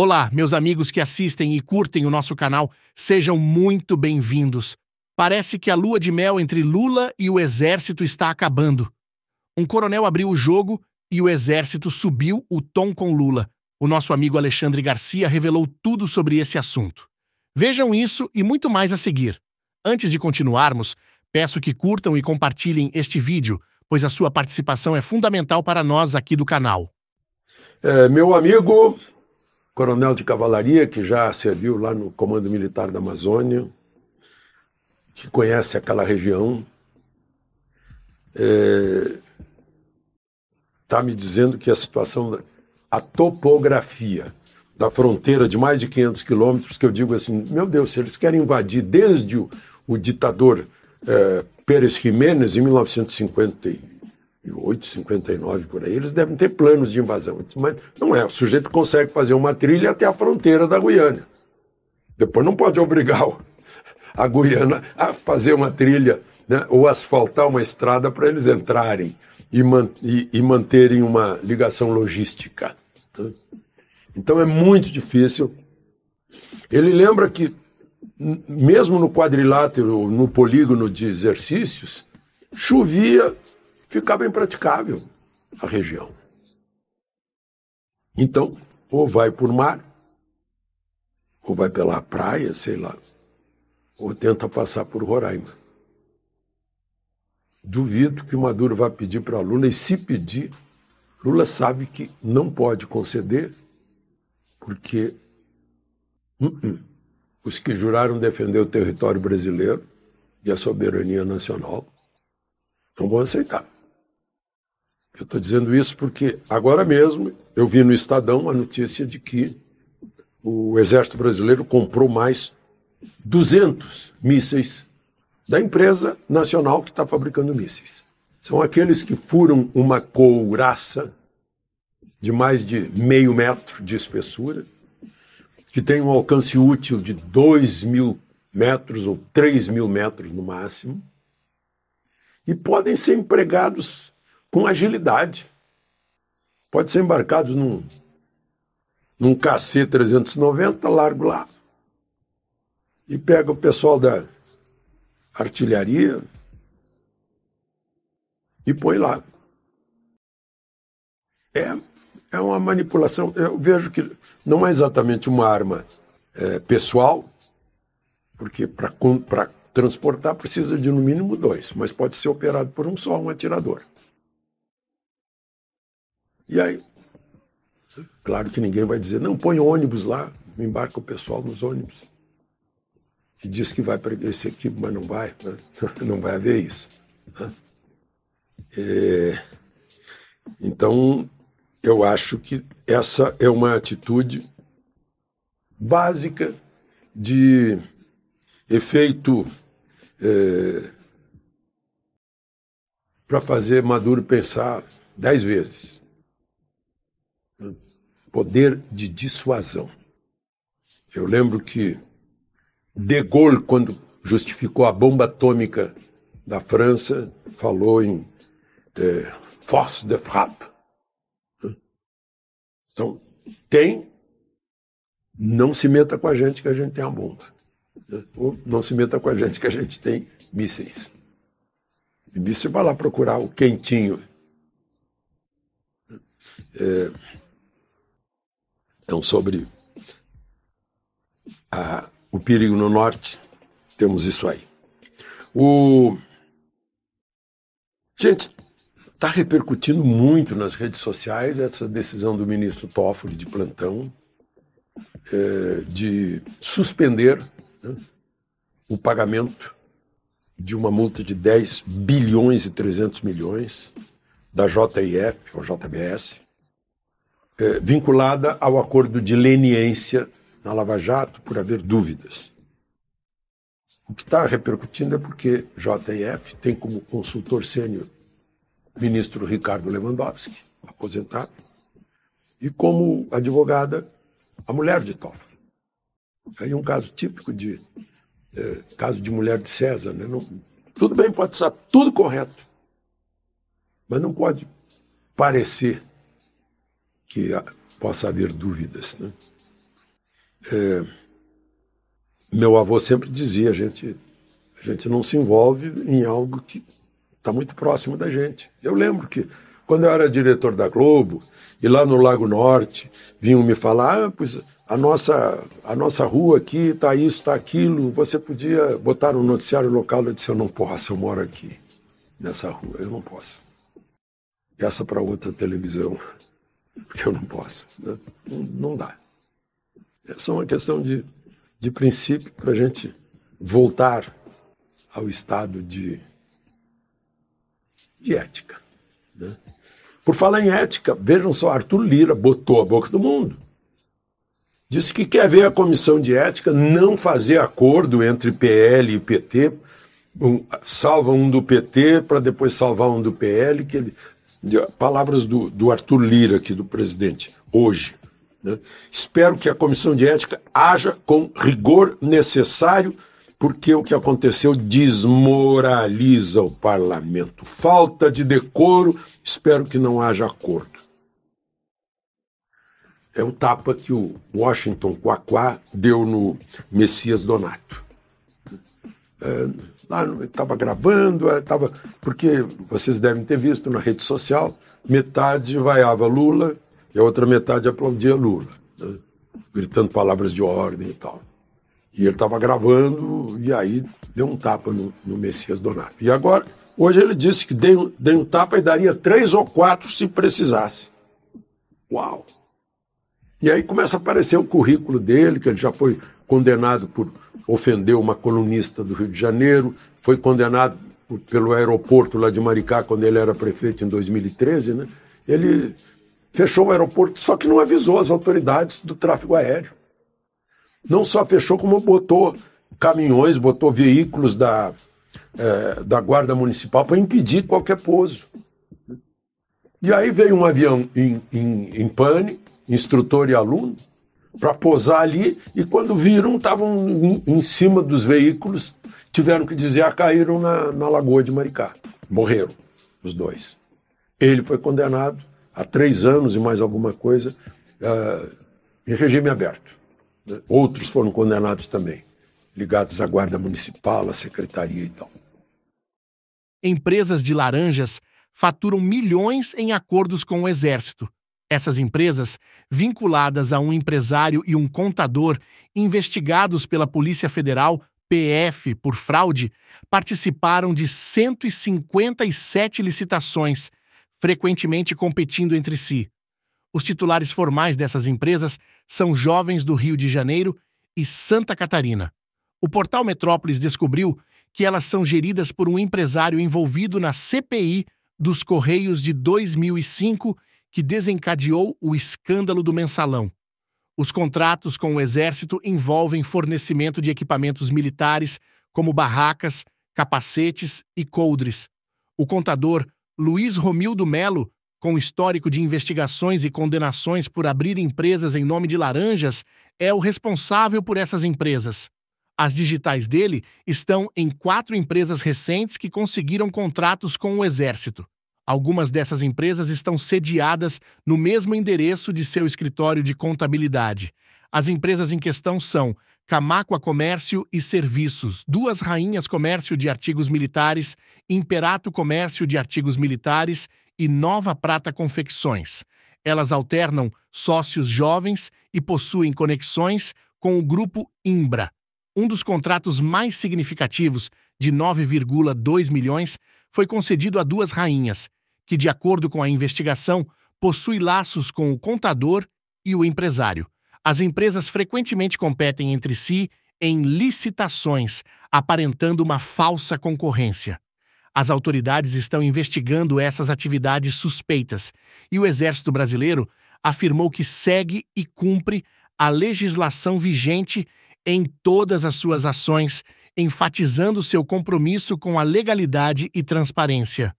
Olá, meus amigos que assistem e curtem o nosso canal, sejam muito bem-vindos. Parece que a lua de mel entre Lula e o exército está acabando. Um coronel abriu o jogo e o exército subiu o tom com Lula. O nosso amigo Alexandre Garcia revelou tudo sobre esse assunto. Vejam isso e muito mais a seguir. Antes de continuarmos, peço que curtam e compartilhem este vídeo, pois a sua participação é fundamental para nós aqui do canal. É, meu amigo, coronel de cavalaria que já serviu lá no Comando Militar da Amazônia, que conhece aquela região, está é, tá me dizendo que a situação, a topografia da fronteira de mais de 500 quilômetros, que eu digo assim, meu Deus, se eles querem invadir desde o, o ditador é, Pérez Jiménez, em 1950, 58, 59 por aí, eles devem ter planos de invasão. Mas não é, o sujeito consegue fazer uma trilha até a fronteira da Guiana. Depois não pode obrigar a Guiana a fazer uma trilha né, ou asfaltar uma estrada para eles entrarem e, man e, e, manterem uma ligação logística. Né? Então é muito difícil. Ele lembra que, mesmo no quadrilátero, no polígono de exercícios, chovia ficava impraticável a região. Então, ou vai por mar, ou vai pela praia, sei lá, ou tenta passar por Roraima. Duvido que o Maduro vá pedir para Lula, e se pedir, Lula sabe que não pode conceder, porque uh -uh, os que juraram defender o território brasileiro e a soberania nacional não vão aceitar. Eu estou dizendo isso porque agora mesmo eu vi no Estadão a notícia de que o Exército Brasileiro comprou mais 200 mísseis da empresa nacional que está fabricando mísseis. São aqueles que furam uma couraça de mais de meio metro de espessura, que tem um alcance útil de 2 mil metros ou 3 mil metros no máximo, e podem ser empregados com agilidade. Pode ser embarcado num, num KC-390, largo lá, e pega o pessoal da artilharia e põe lá. É, é uma manipulação. Eu vejo que não é exatamente uma arma é, pessoal, porque para transportar precisa de no mínimo dois, mas pode ser operado por um só, um atirador. E aí, claro que ninguém vai dizer, não, põe ônibus lá, embarca o pessoal nos ônibus. E diz que vai para esse equipe, mas não vai, né? não vai haver isso. Né? É... Então, eu acho que essa é uma atitude básica de efeito é, para fazer Maduro pensar dez vezes poder de dissuasão. Eu lembro que De Gaulle, quando justificou a bomba atômica da França, falou em é, force de frappe. Então, tem, não se meta com a gente que a gente tem a bomba. Ou não se meta com a gente que a gente tem mísseis. E mísseis vai lá procurar o quentinho. É, então, sobre a, o perigo no norte, temos isso aí. O... Gente, está repercutindo muito nas redes sociais essa decisão do ministro Toffoli de plantão é, de suspender né, o pagamento de uma multa de 10 bilhões e 300 milhões da JIF, ou JBS, é, vinculada ao acordo de leniência na Lava Jato por haver dúvidas. O que está repercutindo é porque JF tem como consultor sênior ministro Ricardo Lewandowski, aposentado, e como advogada a mulher de Toffoli. Aí um caso típico de é, caso de mulher de César, né? Não, tudo bem, pode estar tudo correto, mas não pode parecer que possa haver dúvidas. Né? É, meu avô sempre dizia, a gente, a gente não se envolve em algo que está muito próximo da gente. Eu lembro que quando eu era diretor da Globo, e lá no Lago Norte, vinham me falar, ah, pois a nossa, a nossa rua aqui está isso, está aquilo, você podia botar um noticiário local, eu disse, eu não posso, eu moro aqui, nessa rua, eu não posso. Essa para outra televisão porque eu não posso. Né? Não, não, dá. É só uma questão de, de princípio para a gente voltar ao estado de, de ética. Né? Por falar em ética, vejam só, Arthur Lira botou a boca do mundo. Disse que quer ver a comissão de ética não fazer acordo entre PL e PT, um, salva um do PT para depois salvar um do PL, que ele palavras do, do Arthur Lira aqui, do presidente, hoje. Né? Espero que a comissão de ética haja com rigor necessário, porque o que aconteceu desmoraliza o parlamento. Falta de decoro, espero que não haja acordo. É o tapa que o Washington Quaquá deu no Messias Donato. Ah, lá estava gravando, estava ah, porque vocês devem ter visto na rede social, metade vaiava Lula e a outra metade aplaudia Lula, né? gritando palavras de ordem e tal. E ele estava gravando e aí deu um tapa no, no, Messias Donato. E agora, hoje ele disse que deu dei um tapa e daria três ou quatro se precisasse. Uau! E aí começa a aparecer o currículo dele, que ele já foi condenado por ofender uma colunista do Rio de Janeiro, foi condenado por, pelo aeroporto lá de Maricá quando ele era prefeito em 2013, né? Ele fechou o aeroporto, só que não avisou as autoridades do tráfego aéreo. Não só fechou, como botou caminhões, botou veículos da, é, da Guarda Municipal para impedir qualquer pouso. E aí veio um avião em, em, em pane, instrutor e aluno, para posar ali e quando viram estavam em, em cima dos veículos, tiveram que ah, caíram na, na lagoa de Maricá. Morreram os dois. Ele foi condenado a três anos e mais alguma coisa uh, em regime aberto. Outros foram condenados também, ligados à Guarda Municipal, à Secretaria e tal. Empresas de laranjas faturam milhões em acordos com o Exército. Essas empresas, vinculadas a um empresário e um contador, investigados pela Polícia Federal, PF, por fraude, participaram de 157 licitações, frequentemente competindo entre si. Os titulares formais dessas empresas são jovens do Rio de Janeiro e Santa Catarina. O portal Metrópolis descobriu que elas são geridas por um empresário envolvido na CPI dos Correios de 2005 que desencadeou o escândalo do mensalão. Os contratos com o Exército envolvem fornecimento de equipamentos militares, como barracas, capacetes e coldres. O contador Luiz Romildo Melo, com histórico de investigações e condenações por abrir empresas em nome de laranjas, é o responsável por essas empresas. As digitais dele estão em quatro empresas recentes que conseguiram contratos com o Exército. Algumas dessas empresas estão sediadas no mesmo endereço de seu escritório de contabilidade. As empresas em questão são Camacua Comércio e Serviços, Duas Rainhas Comércio de Artigos Militares, Imperato Comércio de Artigos Militares e Nova Prata Confecções. Elas alternam sócios jovens e possuem conexões com o grupo Imbra. Um dos contratos mais significativos, de 9,2 milhões, foi concedido a duas rainhas, que, de acordo com a investigação, possui laços com o contador e o empresário. As empresas frequentemente competem entre si em licitações, aparentando uma falsa concorrência. As autoridades estão investigando essas atividades suspeitas e o Exército Brasileiro afirmou que segue e cumpre a legislação vigente em todas as suas ações, enfatizando seu compromisso com a legalidade e transparência.